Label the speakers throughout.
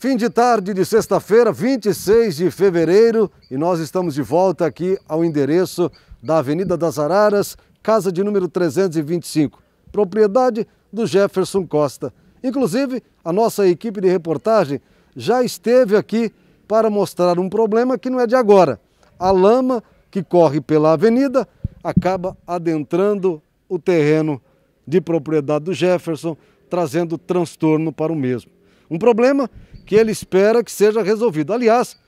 Speaker 1: Fim de tarde de sexta-feira, 26 de fevereiro, e nós estamos de volta aqui ao endereço da Avenida das Araras, casa de número 325, propriedade do Jefferson Costa. Inclusive, a nossa equipe de reportagem já esteve aqui para mostrar um problema que não é de agora. A lama que corre pela avenida acaba adentrando o terreno de propriedade do Jefferson, trazendo transtorno para o mesmo. Um problema que ele espera que seja resolvido. Aliás,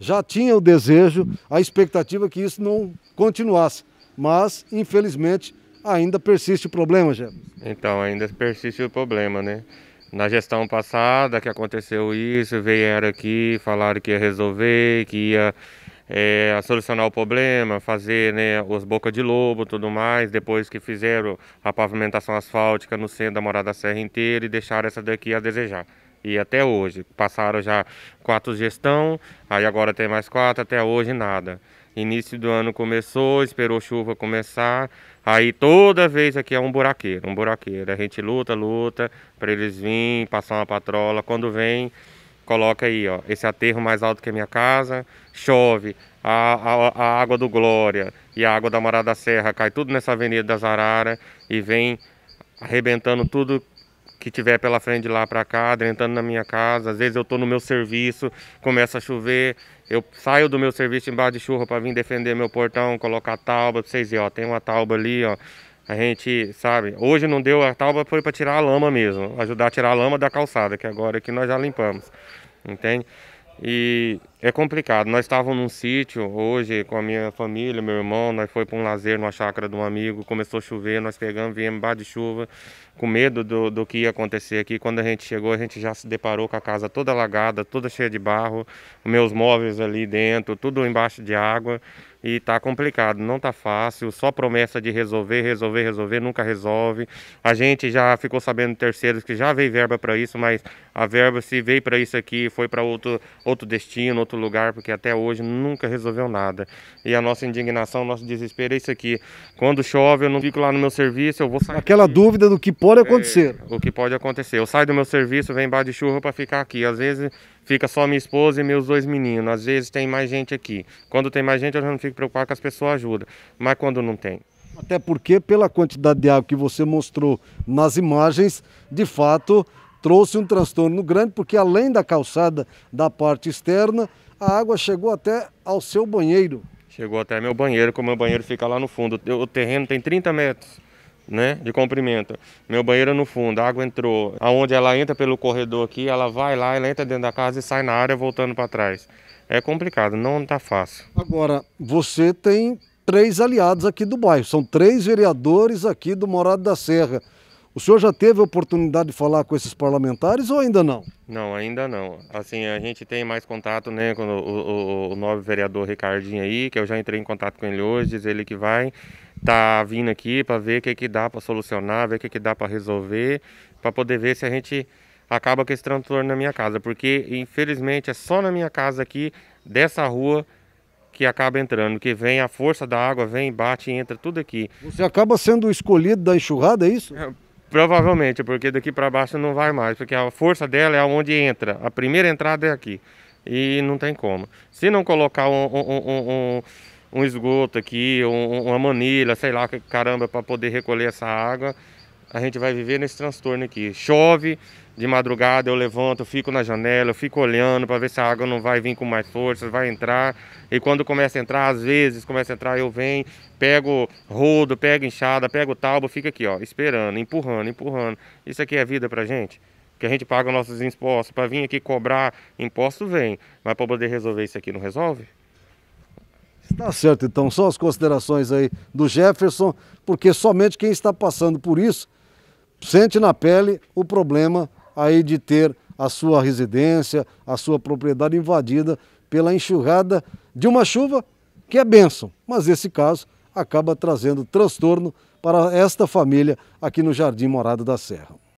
Speaker 1: já tinha o desejo, a expectativa que isso não continuasse, mas infelizmente ainda persiste o problema, Gé.
Speaker 2: Então, ainda persiste o problema, né? Na gestão passada que aconteceu isso, vieram aqui, falaram que ia resolver, que ia é, solucionar o problema, fazer né, os boca de lobo tudo mais, depois que fizeram a pavimentação asfáltica no centro da morada serra inteira e deixaram essa daqui a desejar. E até hoje, passaram já quatro gestão, aí agora tem mais quatro, até hoje nada. Início do ano começou, esperou chuva começar, aí toda vez aqui é um buraqueiro, um buraqueiro. A gente luta, luta, para eles virem, passar uma patrola. Quando vem, coloca aí, ó, esse aterro mais alto que a minha casa, chove, a, a, a água do Glória e a água da Morada da Serra cai tudo nessa Avenida das Araras e vem arrebentando tudo que tiver pela frente lá para cá, adentrando na minha casa. Às vezes eu estou no meu serviço, começa a chover, eu saio do meu serviço embaixo de chuva para vir defender meu portão, colocar a tauba pra vocês verem, ó, tem uma tauba ali, ó. A gente, sabe, hoje não deu, a tauba foi para tirar a lama mesmo, ajudar a tirar a lama da calçada, que agora aqui é nós já limpamos, entende? E é complicado. Nós estávamos num sítio hoje com a minha família, meu irmão, nós foi para um lazer numa chácara de um amigo, começou a chover, nós pegamos, viemos embaixo de chuva, com medo do, do que ia acontecer aqui. Quando a gente chegou, a gente já se deparou com a casa toda alagada, toda cheia de barro, meus móveis ali dentro, tudo embaixo de água e tá complicado, não tá fácil, só promessa de resolver, resolver, resolver, nunca resolve. A gente já ficou sabendo terceiros que já veio verba para isso, mas a verba se veio para isso aqui, foi para outro outro destino, outro lugar, porque até hoje nunca resolveu nada. E a nossa indignação, nosso desespero é isso aqui. Quando chove, eu não fico lá no meu serviço, eu vou sair.
Speaker 1: Aquela dúvida do que pode é, acontecer.
Speaker 2: É, o que pode acontecer. Eu saio do meu serviço, vem embaixo de chuva para ficar aqui. Às vezes fica só minha esposa e meus dois meninos. Às vezes tem mais gente aqui. Quando tem mais gente, eu já não fico preocupado que as pessoas ajudam. Mas quando não tem.
Speaker 1: Até porque, pela quantidade de água que você mostrou nas imagens, de fato trouxe um transtorno grande, porque além da calçada da parte externa, a água chegou até ao seu banheiro.
Speaker 2: Chegou até meu banheiro, como meu banheiro fica lá no fundo. O terreno tem 30 metros né, de comprimento. Meu banheiro no fundo, a água entrou. Aonde ela entra pelo corredor aqui, ela vai lá, ela entra dentro da casa e sai na área voltando para trás. É complicado, não está fácil.
Speaker 1: Agora, você tem três aliados aqui do bairro, são três vereadores aqui do Morado da Serra. O senhor já teve a oportunidade de falar com esses parlamentares ou ainda não?
Speaker 2: Não, ainda não. Assim, a gente tem mais contato né, com o, o, o novo vereador Ricardinho aí, que eu já entrei em contato com ele hoje, diz ele que vai tá vindo aqui para ver o que, que dá para solucionar, ver o que, que dá para resolver, para poder ver se a gente acaba com esse transtorno na minha casa, porque infelizmente é só na minha casa aqui, dessa rua, que acaba entrando, que vem a força da água, vem, bate e entra tudo aqui. Você
Speaker 1: acaba sendo escolhido da enxurrada, é isso? É,
Speaker 2: provavelmente, porque daqui para baixo não vai mais, porque a força dela é onde entra, a primeira entrada é aqui, e não tem como. Se não colocar um, um, um, um um esgoto aqui, um, uma manilha, sei lá, caramba, para poder recolher essa água, a gente vai viver nesse transtorno aqui. Chove de madrugada, eu levanto, fico na janela, eu fico olhando para ver se a água não vai vir com mais força, vai entrar. E quando começa a entrar, às vezes começa a entrar, eu venho, pego rodo, pego enxada, pego talbo, fica aqui, ó, esperando, empurrando, empurrando. Isso aqui é vida pra gente? Que a gente paga nossos impostos, para vir aqui cobrar imposto, vem. Mas para poder resolver isso aqui não resolve?
Speaker 1: Tá certo, então só as considerações aí do Jefferson, porque somente quem está passando por isso sente na pele o problema aí de ter a sua residência, a sua propriedade invadida pela enxurrada de uma chuva que é bênção, mas esse caso acaba trazendo transtorno para esta família aqui no Jardim Morada da Serra.